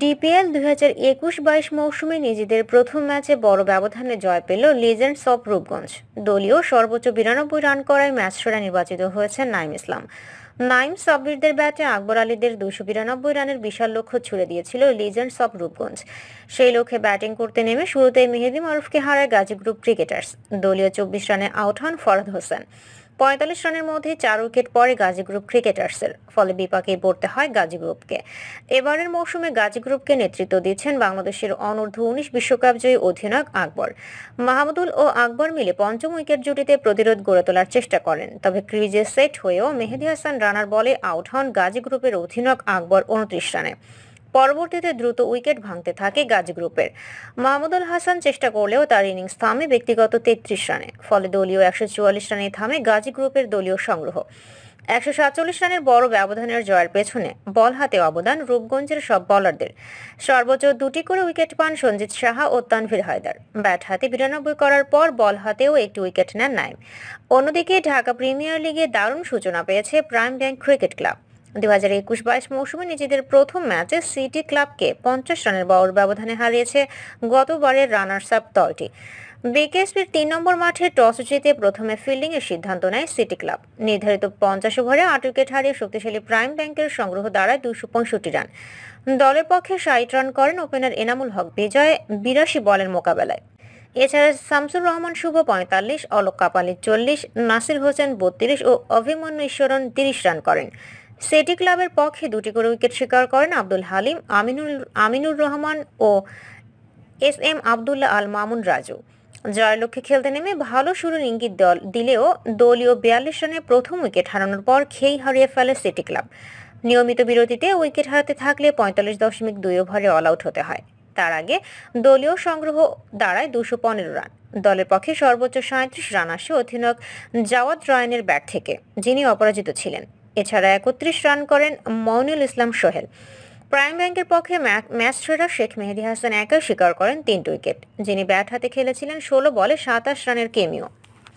DPL দুই হাজার একুশ বাইশ মৌসুমে নিজেদের প্রথম ম্যাচে বড় ব্যবধানে জয় পেল লিজেন্ডস অফ রূপগঞ্জ দলীয় সর্বোচ্চ বিরানব্বই রান করায় ম্যাচ সেরা নির্বাচিত হয়েছেন নাইম ইসলাম নাইম সাব্বিরদের ব্যাটে আকবর আলীদের দুশো বিরানব্বই রানের বিশাল লক্ষ্য ছুড়ে দিয়েছিল লিজেন্ডস অফ রূপগঞ্জ সেই লক্ষ্যে ব্যাটিং করতে নেমে শুরুতে মেহেদি মারুফকে হারায় গাজী গ্রুপ ক্রিকেটার্স দলীয় চব্বিশ রানে আউট হন ফরহাদ হোসেন পঁয়তাল্লিশ রানের মধ্যে চার উইকেট পরে গাজী গ্রুপ ক্রিকেটার্সের ফলে বিপাকে পড়তে হয় গাজী গ্রুপকে এবারের মৌসুমে গাজী গ্রুপকে নেতৃত্ব দিচ্ছেন বাংলাদেশের অনূর্ধ্ব উনিশ বিশ্বকাপ জয়ী অধিনায়ক আকবর মাহমুদুল ও আকবর মিলে পঞ্চম উইকেট জুটিতে প্রতিরোধ গড়ে তোলার চেষ্টা করেন তবে ক্রিজে সেট হয়েও মেহেদি হাসান রানার বলে আউট হন গাজী গ্রুপের অধিনায়ক আকবর উনত্রিশ রানে পরবর্তীতে দ্রুত উইকেট ভাঙতে থাকে গাজ গ্রুপের মাহমুদুল হাসান চেষ্টা করলেও তার ইনিংস থামে ব্যক্তিগত তেত্রিশ রানে ফলে দলীয় একশো চুয়াল্লিশ রানে থামে গাজী গ্রুপের দলীয় সংগ্রহ একশো সাতচল্লিশ রানের বড় ব্যবধানের জয়ের পেছনে বল হাতে অবদান রূপগঞ্জের সব বলারদের সর্বোচ্চ দুটি করে উইকেট পান সঞ্জিত সাহা ও তানভীর হায়দার ব্যাট হাতে বিরানব্বই করার পর বল হাতেও একটি উইকেট নেন নাইম অন্যদিকে ঢাকা প্রিমিয়ার লিগে দারুণ সূচনা পেয়েছে প্রাইম ব্যাংক ক্রিকেট ক্লাব দু হাজার একুশ বাইশ মৌসুমে নিজেদের প্রথম ম্যাচে সিটি ক্লাবকে পঞ্চাশ রানের বড় ব্যবধানে হারিয়েছে গতবারের রানার্স আপ দলটি বিকেএসপির তিন নম্বর মাঠে টস জিতে প্রথমে ফিল্ডিংয়ের সিদ্ধান্ত নেয় সিটি ক্লাব নির্ধারিত পঞ্চাশ ওভারে আট উইকেট হারিয়ে শক্তিশালী প্রাইম ব্যাংকের সংগ্রহ দাঁড়ায় দুশো পঁয়ষট্টি রান দলের পক্ষে ষাট রান করেন ওপেনার এনামুল হক বিজয় বিরাশি বলের মোকাবেলায় এছাড়া শামসুর রহমান শুভ পঁয়তাল্লিশ অলোক কাপালি চল্লিশ নাসির হোসেন বত্রিশ ও অভিমন্যু ঈশ্বরন তিরিশ রান করেন সেটি ক্লাবের পক্ষে দুটি করে উইকেট শিকার করেন আব্দুল হালিম আমিনুল আমিনুর রহমান ও এস এম আবদুল্লাহ আল মামুন রাজু জয়ের লক্ষ্যে খেলতে নেমে ভালো শুরুর ইঙ্গিত দল দিলেও দলীয় বিয়াল্লিশ রানে প্রথম উইকেট হারানোর পর খেই হারিয়ে ফেলে সিটি ক্লাব নিয়মিত বিরতিতে উইকেট হারাতে থাকলে পঁয়তাল্লিশ দশমিক দুই ওভারে অল আউট হতে হয় তার আগে দলীয় সংগ্রহ দাঁড়ায় দুশো পনেরো রান দলের পক্ষে সর্বোচ্চ সাঁত্রিশ রান আসে অধিনায়ক জাওয়াদ রয়নের ব্যাট থেকে যিনি অপরাজিত ছিলেন এছাড়া একত্রিশ রান করেন মইনুল ইসলাম সোহেল প্রাইম ব্যাংকের পক্ষে ম্যাচ সেরা শেখ মেহেদি হাসান একাই স্বীকার করেন তিনটি উইকেট যিনি ব্যাট হাতে খেলেছিলেন ষোলো বলে সাতাশ রানের কেমিও